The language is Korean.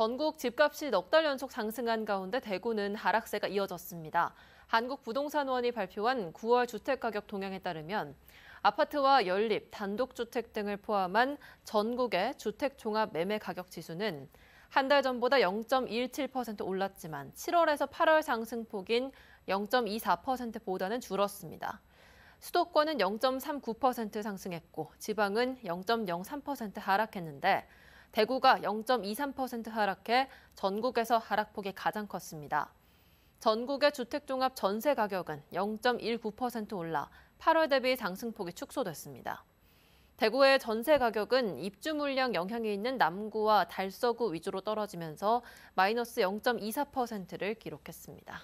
전국 집값이 넉 달 연속 상승한 가운데 대구는 하락세가 이어졌습니다. 한국부동산원이 발표한 9월 주택가격 동향에 따르면 아파트와 연립, 단독주택 등을 포함한 전국의 주택종합 매매 가격 지수는 한 달 전보다 0.17% 올랐지만 7월에서 8월 상승폭인 0.24%보다는 줄었습니다. 수도권은 0.39% 상승했고 지방은 0.03% 하락했는데 대구가 0.23% 하락해 전국에서 하락폭이 가장 컸습니다. 전국의 주택종합 전세 가격은 0.19% 올라 8월 대비 상승폭이 축소됐습니다. 대구의 전세 가격은 입주 물량 영향이 있는 남구와 달서구 위주로 떨어지면서 마이너스 0.24%를 기록했습니다.